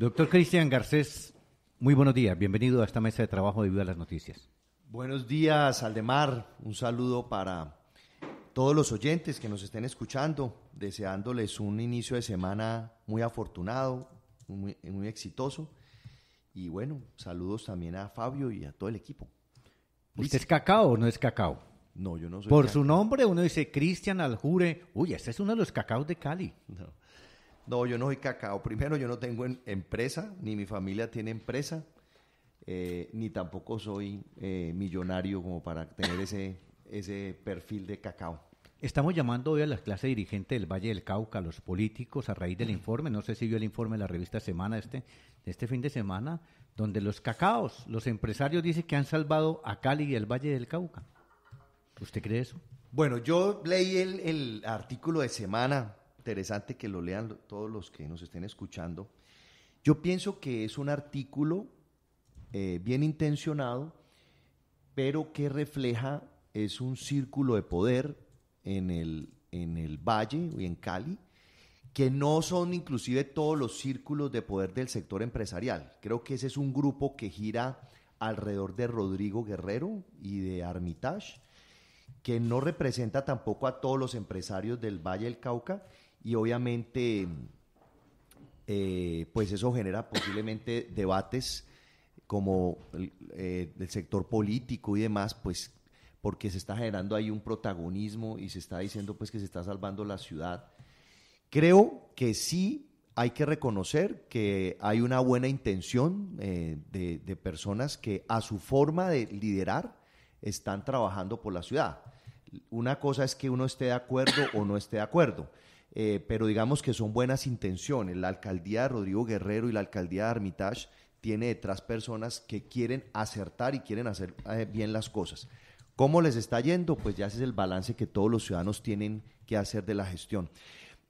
Doctor Cristian Garcés, muy buenos días. Bienvenido a esta mesa de trabajo de a las Noticias. Buenos días, Aldemar. Un saludo para todos los oyentes que nos estén escuchando, deseándoles un inicio de semana muy afortunado, muy, exitoso. Y bueno, saludos también a Fabio y a todo el equipo. ¿Usted es cacao o no es cacao? No, yo no soy. Por su nombre uno dice Cristian Aljure. Uy, este es uno de los cacaos de Cali. No. No, yo no soy cacao. Primero, yo no tengo em-, empresa, ni mi familia tiene empresa, eh, ni tampoco soy eh, millonario como para tener ese, ese perfil de cacao. Estamos llamando hoy a la clase dirigente del Valle del Cauca, a los políticos, a raíz del informe. No sé si vio el informe de la revista Semana este, de este fin de semana, donde los cacaos, los empresarios dicen que han salvado a Cali y el Valle del Cauca. ¿Usted cree eso? Bueno, yo leí el, el artículo de Semana interesante que lo lean todos los que nos estén escuchando. Yo pienso que es un artículo eh, bien intencionado, pero que refleja es un círculo de poder en el, en el Valle y en Cali, que no son inclusive todos los círculos de poder del sector empresarial. Creo que ese es un grupo que gira alrededor de Rodrigo Guerrero y de Armitage, que no representa tampoco a todos los empresarios del Valle del Cauca y obviamente eh, pues eso genera posiblemente debates como el eh, del sector político y demás, pues porque se está generando ahí un protagonismo y se está diciendo pues que se está salvando la ciudad. Creo que sí hay que reconocer que hay una buena intención eh, de, de, personas que a su forma de liderar están trabajando por la ciudad. Una cosa es que uno esté de acuerdo o no esté de acuerdo. Eh, pero digamos que son buenas intenciones. La alcaldía de Rodrigo Guerrero y la alcaldía de Armitage tiene detrás personas que quieren acertar y quieren hacer eh, bien las cosas. ¿Cómo les está yendo? Pues ya ese es el balance que todos los ciudadanos tienen que hacer de la gestión.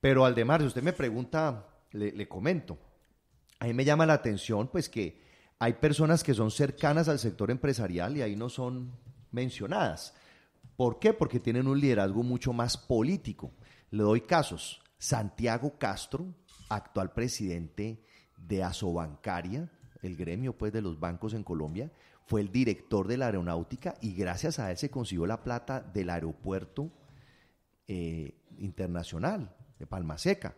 Pero al demás, si usted me pregunta, le, le comento, a mí me llama la atención pues que hay personas que son cercanas al sector empresarial y ahí no son mencionadas. ¿Por qué? Porque tienen un liderazgo mucho más político. Le doy casos. Santiago Castro, actual presidente de Asobancaria, el gremio pues de los bancos en Colombia, fue el director de la aeronáutica y gracias a él se consiguió la plata del aeropuerto eh, internacional de Palma Seca.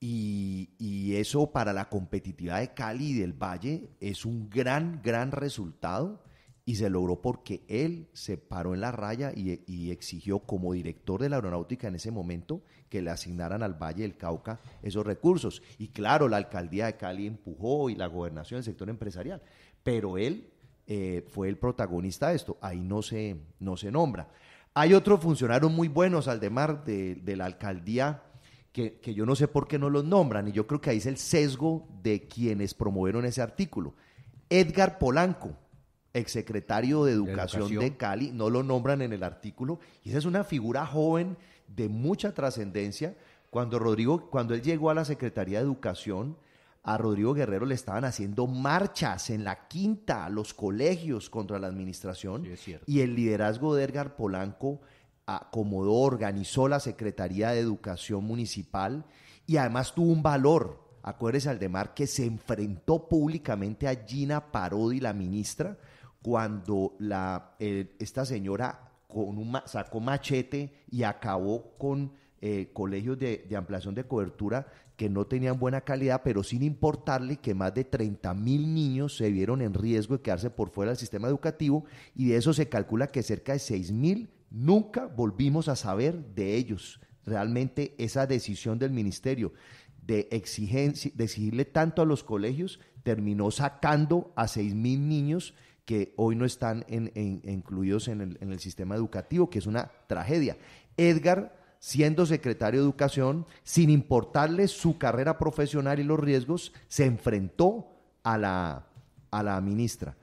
Y, y, eso para la competitividad de Cali y del Valle es un gran, gran resultado y se logró porque él se paró en la raya y, exigió como director de la aeronáutica en ese momento que le asignaran al Valle del Cauca esos recursos. Y claro, la alcaldía de Cali empujó y la gobernación del sector empresarial, pero él eh, fue el protagonista de esto, ahí no se, no se nombra. Hay otros funcionarios muy buenos, al de, de la alcaldía. Que, yo no sé por qué no los nombran, y yo creo que ahí es el sesgo de quienes promovieron ese artículo. Edgar Polanco, exsecretario de Educación, de Educación de Cali, no lo nombran en el artículo, y esa es una figura joven de mucha trascendencia. Cuando Rodrigo, cuando él llegó a la Secretaría de Educación, a Rodrigo Guerrero le estaban haciendo marchas en la quinta, los colegios contra la administración, y el liderazgo de Edgar Polanco acomodó, organizó la Secretaría de Educación Municipal y además tuvo un valor acuérdese Aldemar, que se enfrentó públicamente a Gina Parodi, la ministra, cuando la, eh, esta señora con un sacó machete y acabó con eh, colegios de, ampliación de cobertura que no tenían buena calidad, pero sin importarle que más de 30 mil niños se vieron en riesgo de quedarse por fuera del sistema educativo y de eso se calcula que cerca de 6 mil nunca volvimos a saber de ellos. Realmente esa decisión del ministerio de, exigencia, de exigirle tanto a los colegios terminó sacando a 6 mil niños que hoy no están incluidos en el, sistema educativo, que es una tragedia. Edgar, siendo secretario de educación, sin importarle su carrera profesional y los riesgos, se enfrentó a la, a la ministra.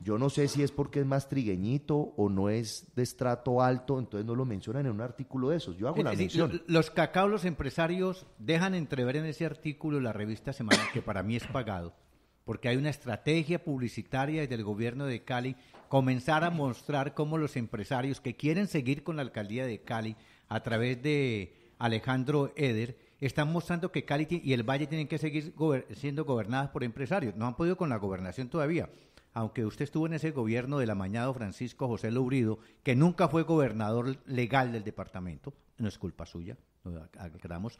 Yo no sé si es porque es más trigueñito o no es de estrato alto, entonces no lo mencionan en un artículo de esos. Yo hago la mención. Los cacao, los empresarios dejan entrever en ese artículo la revista Semana, que para mí es pagado, porque hay una estrategia publicitaria del gobierno de Cali, comenzar a mostrar cómo los empresarios que quieren seguir con la alcaldía de Cali a través de Alejandro Eder, están mostrando que Cali y el Valle tienen que seguir siendo gobernadas por empresarios. No han podido con la gobernación todavía. Aunque usted estuvo en ese gobierno del amañado Francisco José Lourido, que nunca fue gobernador legal del departamento, no es culpa suya, aclaramos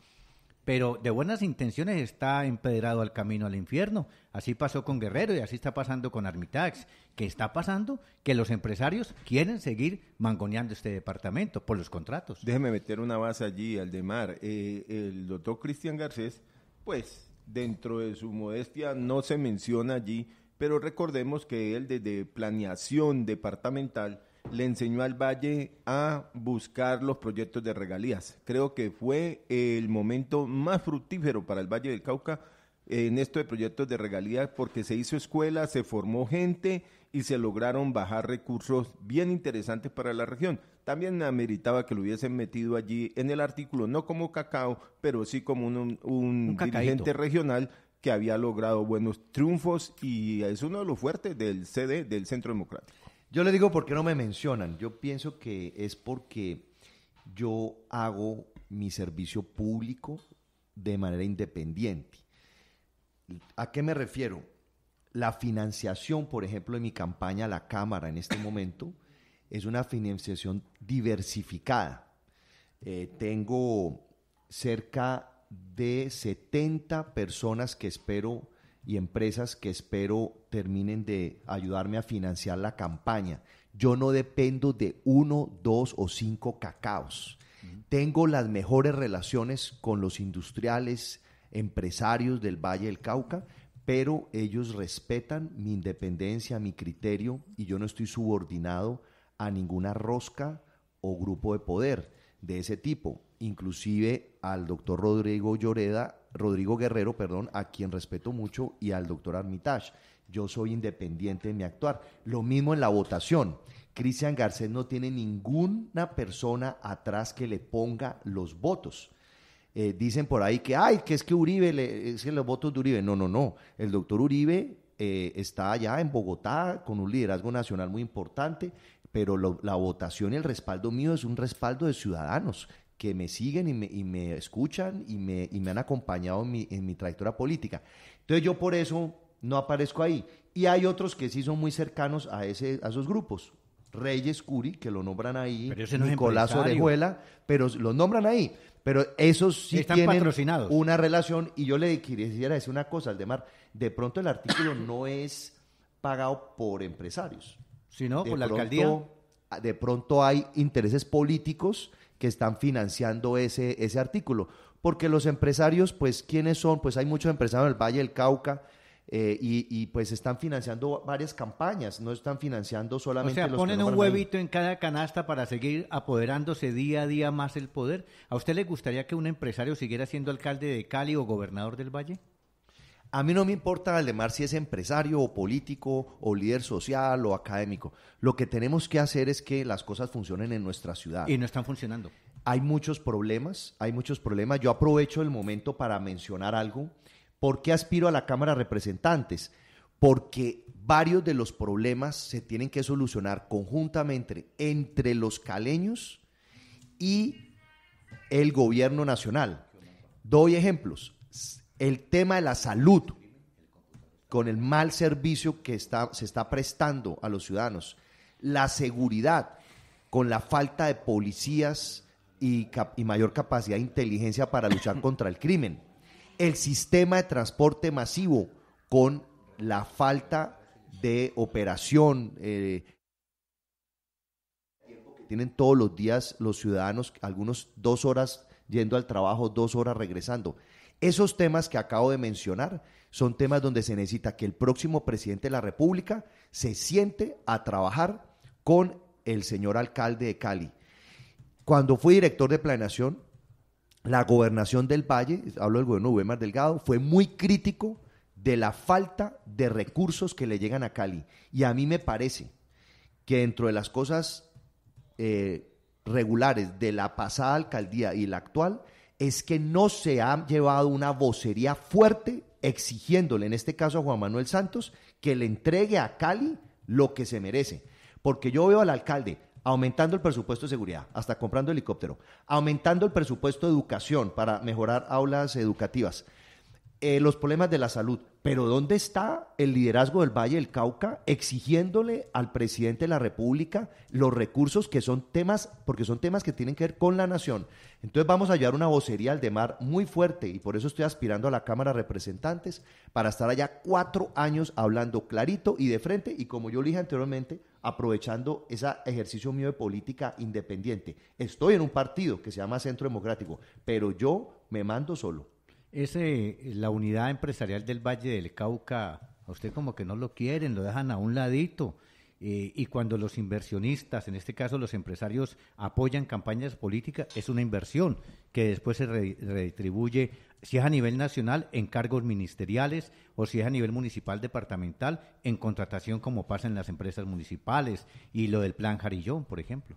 pero de buenas intenciones está empedrado al camino al infierno. Así pasó con Guerrero y así está pasando con Armitax. ¿Qué está pasando? Que los empresarios quieren seguir mangoneando este departamento por los contratos. Déjeme meter una base allí, al de mar. Eh, el doctor Cristian Garcés, pues dentro de su modestia no se menciona allí, pero recordemos que él desde planeación departamental le enseñó al Valle a buscar los proyectos de regalías. Creo que fue el momento más fructífero para el Valle del Cauca en esto de proyectos de regalías porque se hizo escuela, se formó gente y se lograron bajar recursos bien interesantes para la región. También ameritaba que lo hubiesen metido allí en el artículo, no como cacao, pero sí como un, un dirigente regional que había logrado buenos triunfos y es uno de los fuertes del CD, del Centro Democrático. Yo le digo porque no me mencionan. Yo pienso que es porque yo hago mi servicio público de manera independiente. ¿A qué me refiero? La financiación, por ejemplo, de mi campaña a la Cámara en este momento es una financiación diversificada. Eh, tengo cerca de 70 personas que espero y empresas que espero terminen de ayudarme a financiar la campaña. Yo no dependo de uno, dos o cinco cacaos. Tengo las mejores relaciones con los industriales, empresarios del Valle del Cauca, pero ellos respetan mi independencia, mi criterio y yo no estoy subordinado a ninguna rosca o grupo de poder de ese tipo. Inclusive al doctor Rodrigo Lloreda Rodrigo Guerrero, perdón, a quien respeto mucho, y al doctor Armitage. Yo soy independiente en mi actuar. Lo mismo en la votación. Cristian Garcés no tiene ninguna persona atrás que le ponga los votos. Eh, dicen por ahí que, ay, que es que Uribe, le, es que los votos de Uribe. No, no, no. El doctor Uribe eh, está allá en Bogotá con un liderazgo nacional muy importante, pero la votación y el respaldo mío es un respaldo de ciudadanos que me siguen y me, y me escuchan y me, y me, han acompañado en mi, en mi trayectoria política. Entonces yo por eso no aparezco ahí. Y hay otros que sí son muy cercanos a, ese, a esos grupos. Reyes Curi, que lo nombran ahí, Nicolás Orejuela, pero los nombran ahí. Pero esos sí tienen una relación. Y yo le quisiera decir una cosa, Aldemar. De pronto el artículo no es pagado por empresarios. Sino por la alcaldía. De pronto hay intereses políticos que están financiando ese, ese artículo. Porque los empresarios, pues, ¿quiénes son? Pues hay muchos empresarios en el Valle del Cauca, eh, y, pues están financiando varias campañas, no están financiando solamente... O sea, ponen un huevito en cada canasta para seguir apoderándose día a día más el poder. ¿A usted le gustaría que un empresario siguiera siendo alcalde de Cali o gobernador del Valle? A mí no me importa, Valdemar, si es empresario o político o líder social o académico. Lo que tenemos que hacer es que las cosas funcionen en nuestra ciudad. Y no están funcionando. Hay muchos problemas, hay muchos problemas. Yo aprovecho el momento para mencionar algo. ¿Por qué aspiro a la Cámara de Representantes? Porque varios de los problemas se tienen que solucionar conjuntamente entre los caleños y el gobierno nacional. Doy ejemplos el tema de la salud con el mal servicio que se está prestando a los ciudadanos, la seguridad con la falta de policías y, mayor capacidad de inteligencia para luchar contra el crimen, el sistema de transporte masivo con la falta de operación. Eh, tienen todos los días los ciudadanos, algunos dos horas yendo al trabajo, dos horas regresando. Esos temas que acabo de mencionar son temas donde se necesita que el próximo presidente de la República se siente a trabajar con el señor alcalde de Cali. Cuando fui director de planeación, la gobernación del Valle, hablo del gobierno de más Delgado, fue muy crítico de la falta de recursos que le llegan a Cali. Y a mí me parece que dentro de las cosas eh, regulares de la pasada alcaldía y la actual, es que no se ha llevado una vocería fuerte exigiéndole, en este caso a Juan Manuel Santos, que le entregue a Cali lo que se merece. Porque yo veo al alcalde aumentando el presupuesto de seguridad, hasta comprando helicóptero, aumentando el presupuesto de educación para mejorar aulas educativas, eh, los problemas de la salud. Pero ¿dónde está el liderazgo del Valle del Cauca exigiéndole al presidente de la República los recursos que son temas, porque son temas que tienen que ver con la nación? Entonces vamos a llevar una vocería al de mar muy fuerte y por eso estoy aspirando a la Cámara de Representantes para estar allá cuatro años hablando clarito y de frente y como yo le dije anteriormente, aprovechando ese ejercicio mío de política independiente. Estoy en un partido que se llama Centro Democrático, pero yo me mando solo. Es eh, la unidad empresarial del Valle del Cauca. A usted como que no lo quieren, lo dejan a un ladito. Eh, y cuando los inversionistas, en este caso los empresarios, apoyan campañas políticas, es una inversión que después se redistribuye, si es a nivel nacional, en cargos ministeriales o si es a nivel municipal, departamental, en contratación como pasa en las empresas municipales y lo del plan Jarillón, por ejemplo.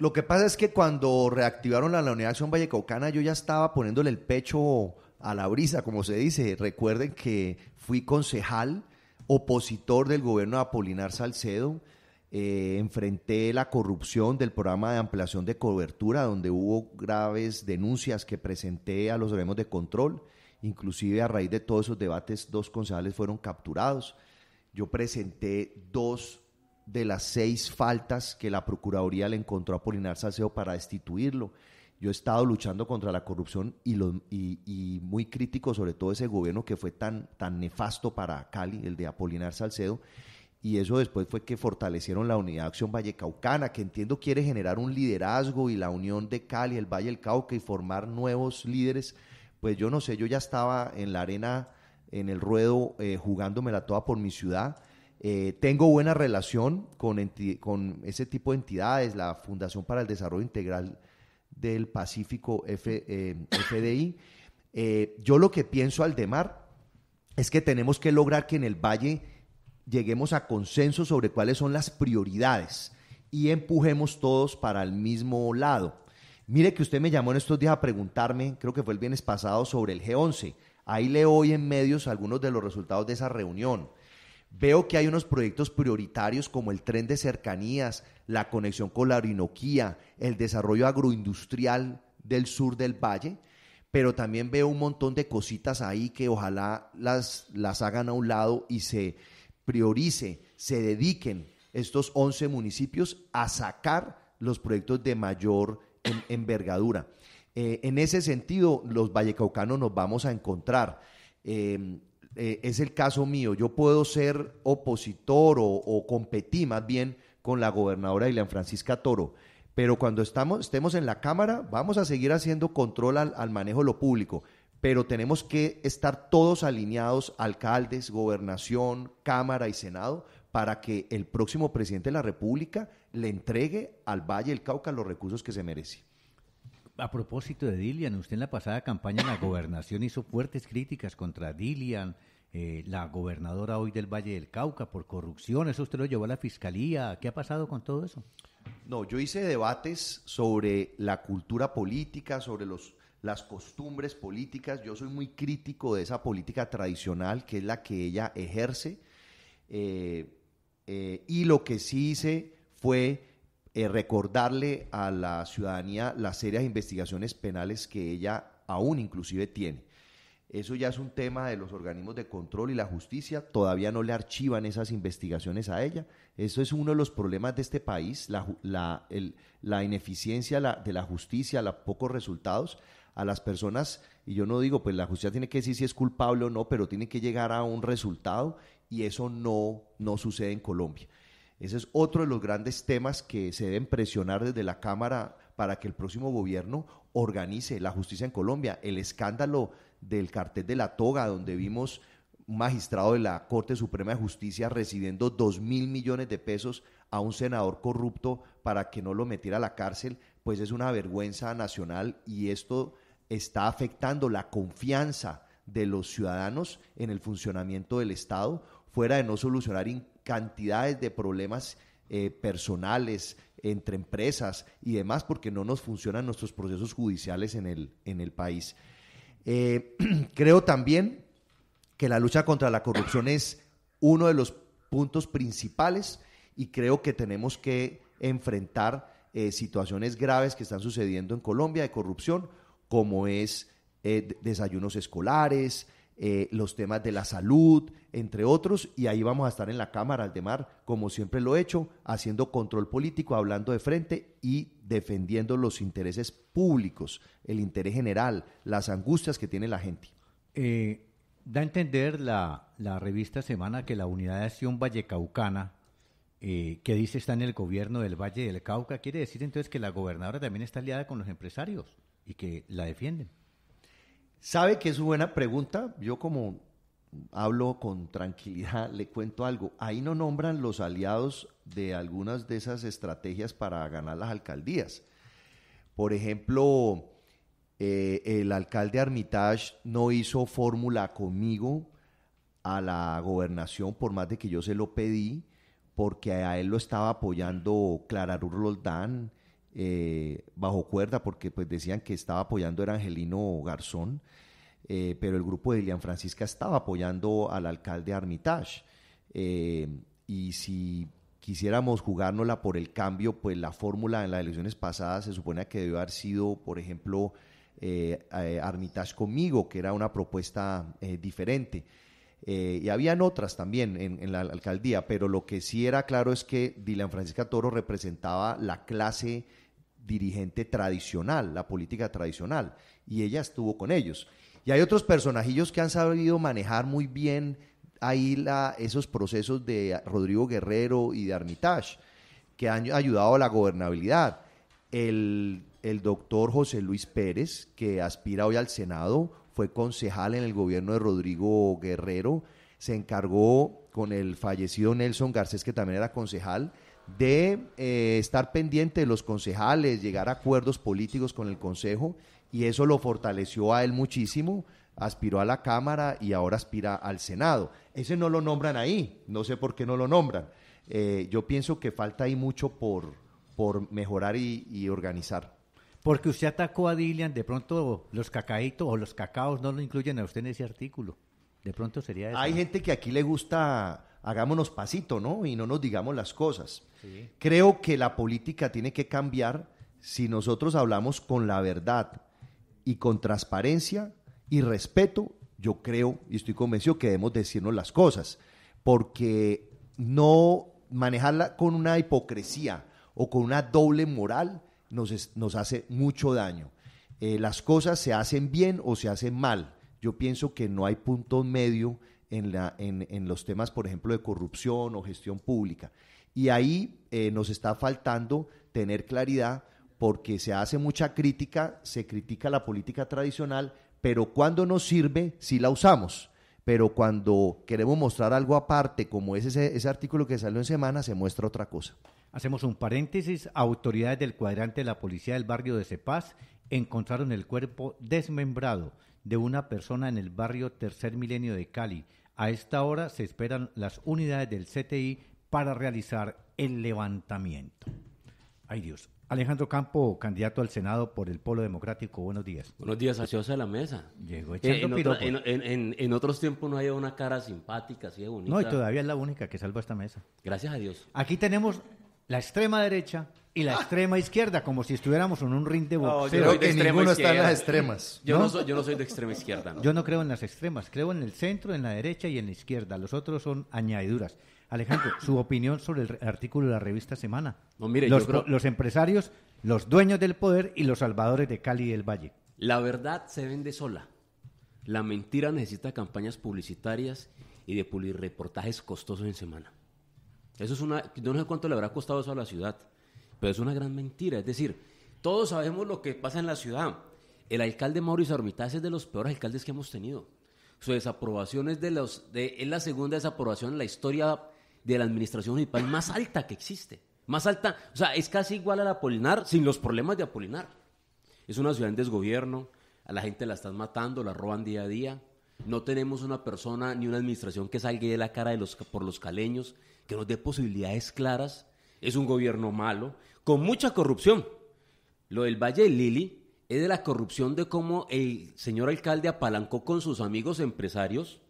Lo que pasa es que cuando reactivaron la, la Unidad de Acción Vallecaucana, yo ya estaba poniéndole el pecho a la brisa, como se dice. Recuerden que fui concejal, opositor del gobierno de Apolinar Salcedo. Eh, enfrenté la corrupción del programa de ampliación de cobertura, donde hubo graves denuncias que presenté a los organismos de control. Inclusive a raíz de todos esos debates, dos concejales fueron capturados. Yo presenté dos de las seis faltas que la Procuraduría le encontró a Apolinar Salcedo para destituirlo. Yo he estado luchando contra la corrupción y, lo, y, muy crítico sobre todo ese gobierno que fue tan, tan nefasto para Cali, el de Apolinar Salcedo. Y eso después fue que fortalecieron la Unidad de Acción Vallecaucana, que entiendo quiere generar un liderazgo y la unión de Cali, el Valle del Cauca y formar nuevos líderes. Pues yo no sé, yo ya estaba en la arena, en el ruedo, eh, jugándomela toda por mi ciudad eh, tengo buena relación con, con ese tipo de entidades, la Fundación para el Desarrollo Integral del Pacífico FDI. Eh, eh, yo lo que pienso al demar es que tenemos que lograr que en el valle lleguemos a consenso sobre cuáles son las prioridades y empujemos todos para el mismo lado. Mire que usted me llamó en estos días a preguntarme, creo que fue el viernes pasado, sobre el G11. Ahí leo hoy en medios algunos de los resultados de esa reunión. Veo que hay unos proyectos prioritarios como el tren de cercanías, la conexión con la Orinoquía, el desarrollo agroindustrial del sur del valle, pero también veo un montón de cositas ahí que ojalá las, las hagan a un lado y se priorice, se dediquen estos 11 municipios a sacar los proyectos de mayor envergadura. Eh, en ese sentido, los vallecaucanos nos vamos a encontrar. Eh, eh, es el caso mío. Yo puedo ser opositor o, o más bien con la gobernadora Ileana Francisca Toro. Pero cuando estamos, estemos en la Cámara, vamos a seguir haciendo control al, al manejo de lo público. Pero tenemos que estar todos alineados, alcaldes, gobernación, Cámara y Senado, para que el próximo presidente de la República le entregue al Valle del Cauca los recursos que se merece. A propósito de Dilian, usted en la pasada campaña en la gobernación hizo fuertes críticas contra Dilian, eh, la gobernadora hoy del Valle del Cauca, por corrupción. Eso usted lo llevó a la fiscalía. ¿Qué ha pasado con todo eso? No, yo hice debates sobre la cultura política, sobre los, las costumbres políticas. Yo soy muy crítico de esa política tradicional que es la que ella ejerce. Eh, eh, y lo que sí hice fue eh, recordarle a la ciudadanía las serias investigaciones penales que ella aún inclusive tiene. Eso ya es un tema de los organismos de control y la justicia, todavía no le archivan esas investigaciones a ella. Eso es uno de los problemas de este país, la, ineficiencia de la justicia, los pocos resultados a las personas, y yo no digo, pues la justicia tiene que decir si es culpable o no, pero tiene que llegar a un resultado y eso no, no sucede en Colombia. Ese es otro de los grandes temas que se deben presionar desde la Cámara para que el próximo gobierno organice la justicia en Colombia. El escándalo del cartel de la toga, donde vimos un magistrado de la Corte Suprema de Justicia recibiendo dos mil millones de pesos a un senador corrupto para que no lo metiera a la cárcel, pues es una vergüenza nacional y esto está afectando la confianza de los ciudadanos en el funcionamiento del Estado, fuera de no solucionar cantidades de problemas eh, personales, entre empresas y demás, porque no nos funcionan nuestros procesos judiciales en el, en el país. Eh, creo también que la lucha contra la corrupción es uno de los puntos principales y creo que tenemos que enfrentar eh, situaciones graves que están sucediendo en Colombia de corrupción, como es desayunos escolares, eh, los temas de la salud, entre otros, y ahí vamos a estar en la Cámara de Mar, como siempre lo he hecho, haciendo control político, hablando de frente y defendiendo los intereses públicos, el interés general, las angustias que tiene la gente. Eh, da a entender la, la, revista Semana que la Unidad de Acción Vallecaucana, eh, que dice está en el gobierno del Valle del Cauca, quiere decir entonces que la gobernadora también está aliada con los empresarios y que la defienden. Sabe que es una buena pregunta. Yo como hablo con tranquilidad, le cuento algo. Ahí no nombran los aliados de algunas de esas estrategias para ganar las alcaldías. Por ejemplo, eh, el alcalde Armitage no hizo fórmula conmigo a la gobernación, por más de que yo se lo pedí, porque a él lo estaba apoyando Clara Roldán, eh, bajo cuerda porque pues decían que estaba apoyando a Angelino Garzón, eh, pero el grupo de Lilian Francisca estaba apoyando al alcalde Armitage. Eh, y si quisiéramos jugárnosla por el cambio, pues la fórmula en las elecciones pasadas se supone que debió haber sido, por ejemplo, Armitage conmigo, que era una propuesta diferente. y habían otras también en, la alcaldía, pero lo que sí era claro es que Dylan Francisca Toro representaba la clase dirigente tradicional, la política tradicional, y ella estuvo con ellos. Y hay otros personajillos que han sabido manejar muy bien ahí esos procesos de Rodrigo Guerrero y de Armitage, que han ayudado a la gobernabilidad. El, el doctor José Luis Pérez, que aspira hoy al Senado, fue concejal en el gobierno de Rodrigo Guerrero, se encargó con el fallecido Nelson Garcés, que también era concejal, de eh, estar pendiente de los concejales, llegar a acuerdos políticos con el Consejo, y eso lo fortaleció a él muchísimo, aspiró a la Cámara y ahora aspira al Senado. Ese no lo nombran ahí, no sé por qué no lo nombran. Eh, yo pienso que falta ahí mucho por, por mejorar y, organizar. Porque usted atacó a Dilian, de pronto los cacaitos o los cacaos no lo incluyen a usted en ese artículo. De pronto sería eso. Hay gente que aquí le gusta hagámonos pasito, ¿no? Y no nos digamos las cosas. Creo que la política tiene que cambiar si nosotros hablamos con la verdad y con transparencia y respeto. Yo creo y estoy convencido que debemos decirnos las cosas, porque no manejarla con una hipocresía o con una doble moral nos, hace mucho daño. Eh, las cosas se hacen bien o se hacen mal. Yo pienso que no hay punto medio en, la, en, los temas, por ejemplo, de corrupción o gestión pública. Y ahí eh, nos está faltando tener claridad porque se hace mucha crítica, se critica la política tradicional, pero cuando nos sirve, sí la usamos. Pero cuando queremos mostrar algo aparte, como es ese, ese artículo que salió en semana, se muestra otra cosa. Hacemos un paréntesis. Autoridades del cuadrante de la policía del barrio de Cepaz encontraron el cuerpo desmembrado de una persona en el barrio Tercer Milenio de Cali, a esta hora se esperan las unidades del CTI para realizar el levantamiento. Ay Dios. Alejandro Campo, candidato al Senado por el Polo Democrático, buenos días. Buenos días, ansiosa de la mesa. Llegó eh, echando eh, en, en, otros tiempos no había una cara simpática, así de bonita. No, y todavía es la única que salva esta mesa. Gracias a Dios. Aquí tenemos la extrema derecha y la ah. extrema izquierda, como si estuviéramos en un ring de boxeo. No, ninguno está en las extremas. Yo ¿no? soy, yo no soy de extrema izquierda. Yo no creo en las extremas, creo en el centro, en la derecha y en la izquierda. Los otros son añadiduras. Alejandro, su opinión sobre el artículo de la revista Semana. No, mire, los, empresarios, los dueños del poder y los salvadores de Cali y del Valle. La verdad se vende sola. La mentira necesita campañas publicitarias y de reportajes costosos en semana. Eso es una, yo no sé cuánto le habrá costado eso a la ciudad pero es una gran mentira. Es decir, todos sabemos lo que pasa en la ciudad. El alcalde Mauricio Armitage es de los peores alcaldes que hemos tenido. Su desaprobación es de los de, es la segunda desaprobación en la historia de la administración municipal más alta que existe. Más alta, o sea, es casi igual a la Apolinar sin los problemas de Apolinar. Es una ciudad en desgobierno, a la gente la están matando, la roban día a día. No tenemos una persona ni una administración que salga de la cara de los, por los caleños, que nos dé posibilidades claras es un gobierno malo, con mucha corrupción. Lo del Valle de Lili es de la corrupción de cómo el señor alcalde apalancó con sus amigos empresarios.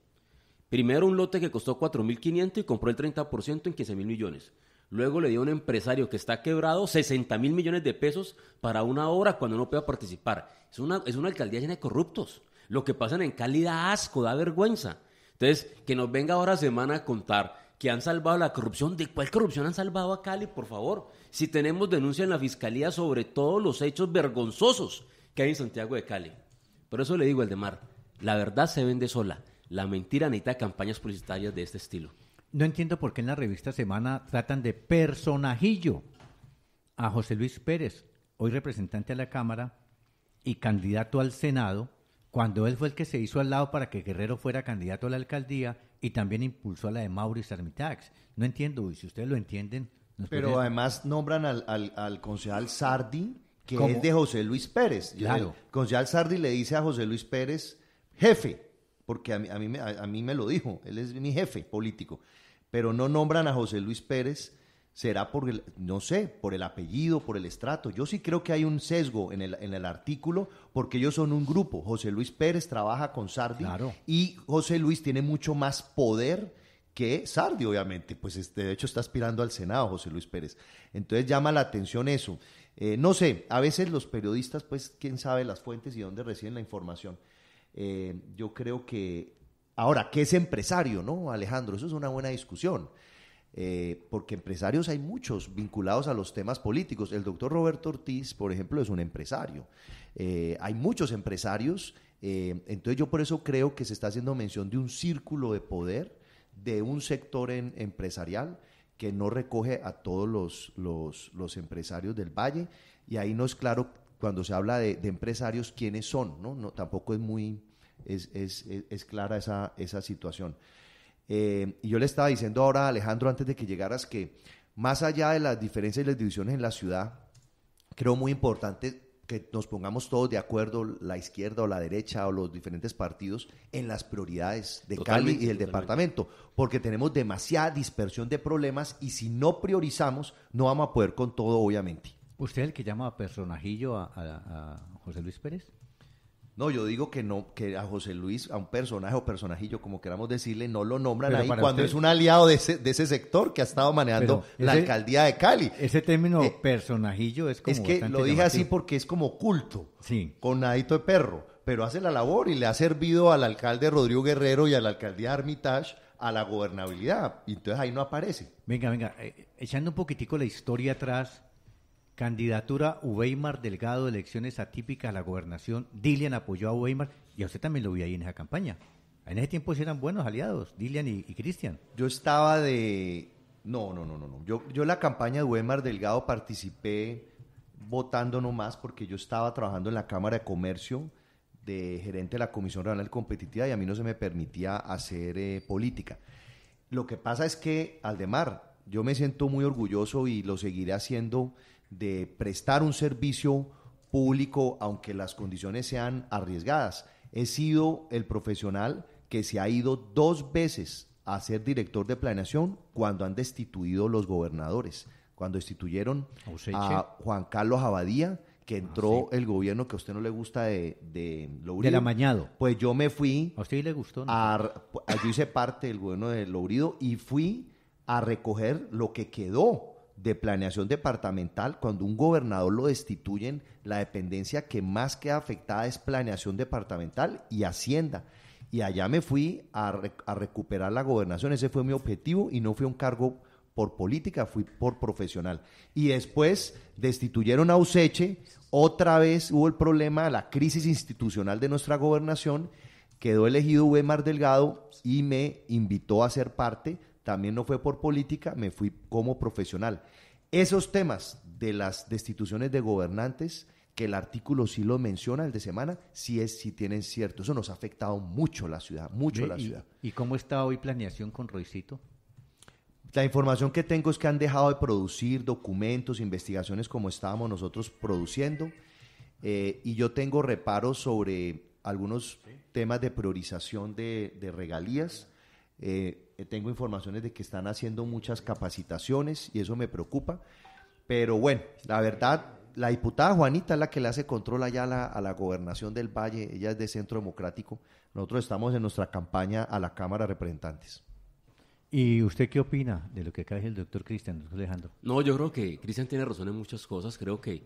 Primero un lote que costó 4.500 y compró el 30% en mil millones. Luego le dio a un empresario que está quebrado 60 mil millones de pesos para una obra cuando no pueda participar. Es una, es una alcaldía llena de corruptos. Lo que pasa en Cali da asco, da vergüenza. Entonces, que nos venga ahora semana a contar que han salvado la corrupción. ¿De cuál corrupción han salvado a Cali, por favor? Si tenemos denuncia en la Fiscalía sobre todos los hechos vergonzosos que hay en Santiago de Cali. Por eso le digo al de Mar, la verdad se vende sola. La mentira necesita campañas publicitarias de este estilo. No entiendo por qué en la revista Semana tratan de personajillo a José Luis Pérez, hoy representante de la Cámara y candidato al Senado, cuando él fue el que se hizo al lado para que Guerrero fuera candidato a la alcaldía y también impulsó la de Maurice Armitax. No entiendo, y si ustedes lo entienden... Pero además nombran al, al, concejal Sardi, que es de José Luis Pérez. Claro. concejal Sardi le dice a José Luis Pérez, jefe, porque a mí, a mí, a mí me lo dijo, él es mi jefe político pero no nombran a José Luis Pérez será por el, no sé, por el apellido, por el estrato. Yo sí creo que hay un sesgo en el, en el artículo porque ellos son un grupo. José Luis Pérez trabaja con Sardi y José Luis tiene mucho más poder que Sardi, obviamente. Pues este, de hecho está aspirando al Senado José Luis Pérez. Entonces llama la atención eso. Eh, no sé, a veces los periodistas, pues quién sabe las fuentes y dónde reciben la información. Eh, yo creo que... Ahora, ¿qué es empresario, no, Alejandro? Eso es una buena discusión. Eh, porque empresarios hay muchos vinculados a los temas políticos. El doctor Roberto Ortiz, por ejemplo, es un empresario. Eh, hay muchos empresarios, eh, entonces yo por eso creo que se está haciendo mención de un círculo de poder de un sector empresarial que no recoge a todos los, empresarios del valle y ahí no es claro cuando se habla de, empresarios quiénes son, ¿no? Tampoco es muy, clara esa, esa situación. Eh, y yo le estaba diciendo ahora a Alejandro, antes de que llegaras, que más allá de las diferencias y las divisiones en la ciudad, creo muy importante que nos pongamos todos de acuerdo, la izquierda o la derecha o los diferentes partidos, en las prioridades de Cali y del departamento, porque tenemos demasiada dispersión de problemas y si no priorizamos, no vamos a poder con todo, obviamente. ¿Usted es el que llama a personajillo a, a José Luis Pérez? No, yo digo que no, que a José Luis, a un personaje o personajillo, como queramos decirle, no lo nombran ahí cuando es un aliado de ese, sector que ha estado manejando la alcaldía de Cali. Ese término eh, personajillo es como. Es que lo dije así porque es como culto, sí. con nadito de perro, pero hace la labor y le ha servido al alcalde Rodrigo Guerrero y a la alcaldía Armitage a la gobernabilidad. Y entonces ahí no aparece. Venga, venga, eh, echando un poquitico la historia atrás Candidatura Uweimar Delgado, elecciones atípicas a la gobernación. Dilian apoyó a Uweimar y a usted también lo vi ahí en esa campaña. En ese tiempo sí eran buenos aliados, Dilian y, Cristian. Yo estaba de... No, no, no, no. no. Yo, yo la campaña de Uweimar Delgado participé votando nomás porque yo estaba trabajando en la Cámara de Comercio de gerente de la Comisión Regional Competitiva y a mí no se me permitía hacer eh, política. Lo que pasa es que, Aldemar, yo me siento muy orgulloso y lo seguiré haciendo de prestar un servicio público aunque las condiciones sean arriesgadas. He sido el profesional que se ha ido dos veces a ser director de planeación cuando han destituido los gobernadores, cuando destituyeron a Juan Carlos Abadía, que entró ah, el gobierno que a usted no le gusta de, de Lourido. Del amañado. Pues yo me fui. A usted le gustó. yo hice parte del gobierno de Lourido y fui a recoger lo que quedó de planeación departamental, cuando un gobernador lo destituyen, la dependencia que más queda afectada es planeación departamental y hacienda. Y allá me fui a, recuperar la gobernación, ese fue mi objetivo y no fue un cargo por política, fui por profesional. Y después destituyeron a Useche, otra vez hubo el problema, la crisis institucional de nuestra gobernación, quedó elegido Mar Delgado y me invitó a ser parte también no fue por política, me fui como profesional. Esos temas de las destituciones de gobernantes, que el artículo sí lo menciona, el de semana, sí es, sí tienen cierto. Eso nos ha afectado mucho la ciudad, mucho a la ciudad. ¿Y cómo está hoy planeación con Roicito? La información que tengo es que han dejado de producir documentos, investigaciones como estábamos nosotros produciendo. Eh, y yo tengo reparos sobre algunos temas de priorización de, regalías. Eh, eh, tengo informaciones de que están haciendo muchas capacitaciones y eso me preocupa. Pero bueno, la verdad, la diputada Juanita es la que le hace control allá a la, gobernación del Valle, ella es de Centro Democrático. Nosotros estamos en nuestra campaña a la Cámara de Representantes. ¿Y usted qué opina de lo que acá dice el doctor Cristian Alejandro? No, yo creo que Cristian tiene razón en muchas cosas. Creo que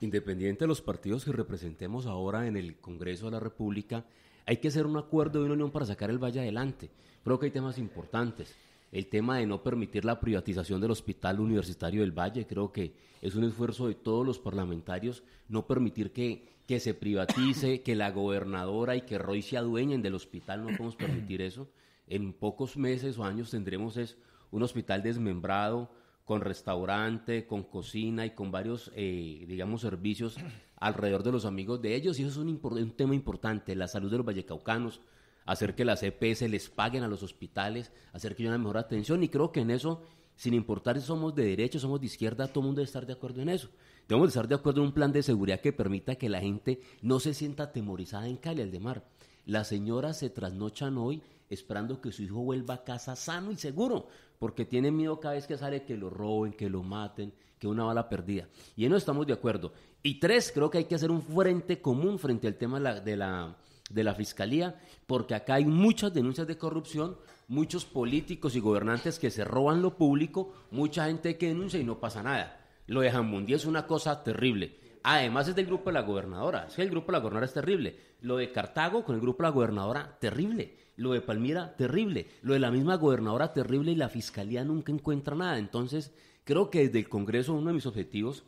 independiente de los partidos que representemos ahora en el Congreso de la República, hay que hacer un acuerdo de una unión para sacar el valle adelante. Creo que hay temas importantes. El tema de no permitir la privatización del Hospital Universitario del Valle, creo que es un esfuerzo de todos los parlamentarios no permitir que, que se privatice, que la gobernadora y que Roy se adueñen del hospital, no podemos permitir eso. En pocos meses o años tendremos es un hospital desmembrado, con restaurante, con cocina y con varios, eh, digamos, servicios alrededor de los amigos de ellos. Y eso es un, tema importante, la salud de los vallecaucanos, hacer que las EPS les paguen a los hospitales, hacer que haya una mejor atención. Y creo que en eso, sin importar si somos de derecha, somos de izquierda, todo el mundo debe estar de acuerdo en eso. Debemos estar de acuerdo en un plan de seguridad que permita que la gente no se sienta atemorizada en Cali, al de mar. Las señoras se trasnochan hoy esperando que su hijo vuelva a casa sano y seguro porque tienen miedo cada vez que sale que lo roben, que lo maten, que una bala perdida. Y no estamos de acuerdo. Y tres, creo que hay que hacer un frente común frente al tema de la, de la fiscalía, porque acá hay muchas denuncias de corrupción, muchos políticos y gobernantes que se roban lo público, mucha gente que denuncia y no pasa nada. Lo de Jamundí es una cosa terrible. Además es del grupo de la gobernadora. Es el grupo de la gobernadora es terrible. Lo de Cartago con el grupo de la gobernadora, terrible. Lo de Palmira, terrible. Lo de la misma gobernadora, terrible. Y la fiscalía nunca encuentra nada. Entonces, creo que desde el Congreso uno de mis objetivos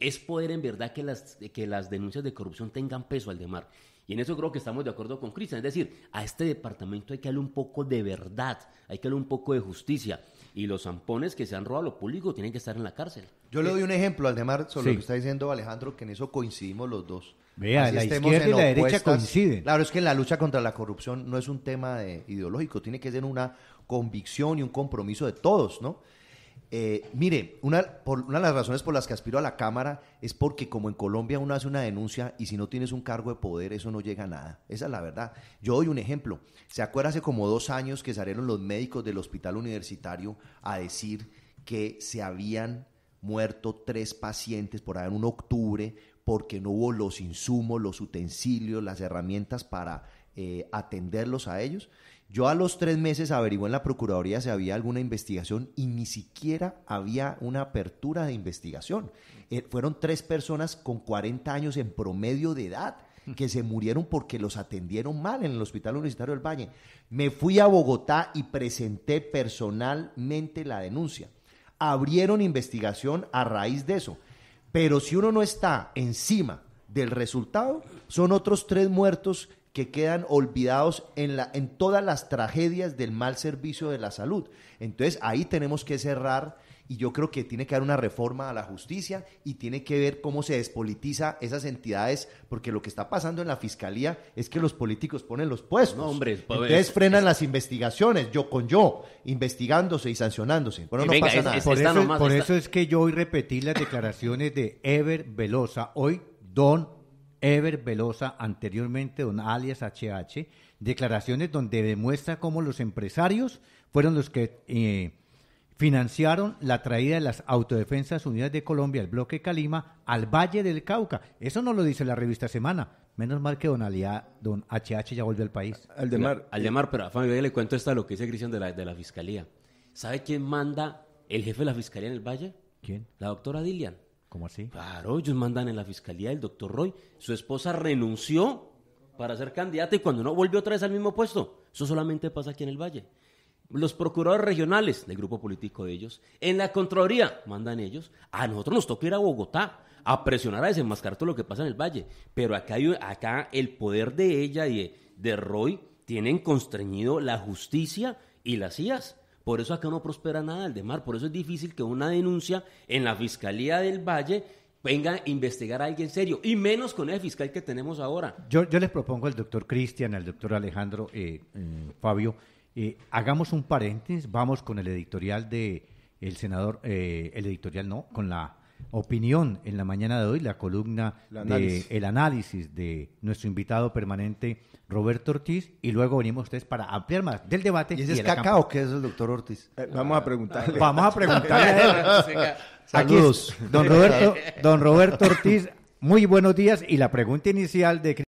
es poder en verdad que las, que las denuncias de corrupción tengan peso al mar Y en eso creo que estamos de acuerdo con Cristian. Es decir, a este departamento hay que darle un poco de verdad, hay que darle un poco de justicia y los zampones que se han robado a lo público tienen que estar en la cárcel. Yo le eh, doy un ejemplo, al demás sobre lo que está diciendo Alejandro, que en eso coincidimos los dos. Vea, la izquierda y la derecha coinciden. Claro, es que la lucha contra la corrupción no es un tema de, ideológico, tiene que ser una convicción y un compromiso de todos, ¿no? Eh, mire, una, por, de las razones por las que aspiro a la Cámara es porque como en Colombia uno hace una denuncia y si no tienes un cargo de poder eso no llega a nada. Esa es la verdad. Yo doy un ejemplo. ¿Se acuerda hace como dos años que salieron los médicos del hospital universitario a decir que se habían muerto tres pacientes por ahí en un octubre porque no hubo los insumos, los utensilios, las herramientas para eh, atenderlos a ellos? Yo a los tres meses averigué en la Procuraduría si había alguna investigación y ni siquiera había una apertura de investigación. Eh, fueron tres personas con 40 años en promedio de edad que se murieron porque los atendieron mal en el Hospital Universitario del Valle. Me fui a Bogotá y presenté personalmente la denuncia. Abrieron investigación a raíz de eso. Pero si uno no está encima del resultado, son otros tres muertos que quedan olvidados en, la, en todas las tragedias del mal servicio de la salud. Entonces ahí tenemos que cerrar y yo creo que tiene que haber una reforma a la justicia y tiene que ver cómo se despolitiza esas entidades, porque lo que está pasando en la fiscalía es que los políticos ponen los puestos. No, pues, frenan las investigaciones, yo con yo, investigándose y sancionándose. Bueno, no pasa nada. por, eso, es que yo hoy repetí las declaraciones de Ever Velosa, hoy don Ever Velosa, anteriormente don alias HH, declaraciones donde demuestra cómo los empresarios fueron los que eh, financiaron la traída de las Autodefensas Unidas de Colombia, el bloque Calima, al Valle del Cauca. Eso no lo dice la revista Semana. Menos mal que don, alias don HH ya volvió al país. Al llamar, al eh. pero a le cuento esta lo que dice Cristian de la, de la Fiscalía. ¿Sabe quién manda el jefe de la Fiscalía en el Valle? ¿Quién? La doctora Dilian. ¿Cómo así? Claro, ellos mandan en la fiscalía del doctor Roy. Su esposa renunció para ser candidata y cuando no volvió otra vez al mismo puesto. Eso solamente pasa aquí en el Valle. Los procuradores regionales del grupo político de ellos, en la Contraloría mandan ellos. A nosotros nos toca ir a Bogotá a presionar a desenmascarar todo lo que pasa en el Valle. Pero acá, acá el poder de ella y de Roy tienen constreñido la justicia y las IAS. Por eso acá no prospera nada el de mar. Por eso es difícil que una denuncia en la Fiscalía del Valle venga a investigar a alguien serio, y menos con el fiscal que tenemos ahora. Yo, les propongo al doctor Cristian, al doctor Alejandro, eh, eh, Fabio, eh, hagamos un paréntesis, vamos con el editorial de el senador, el editorial no, con la opinión en la mañana de hoy, la columna el análisis. de análisis de nuestro invitado permanente Roberto Ortiz y luego venimos ustedes para ampliar más del debate. ¿Y ese es cacao que es el doctor Ortiz? Eh, vamos a preguntarle. Vamos a preguntarle. Saludos. don Roberto, don Roberto Ortiz, muy buenos días y la pregunta inicial de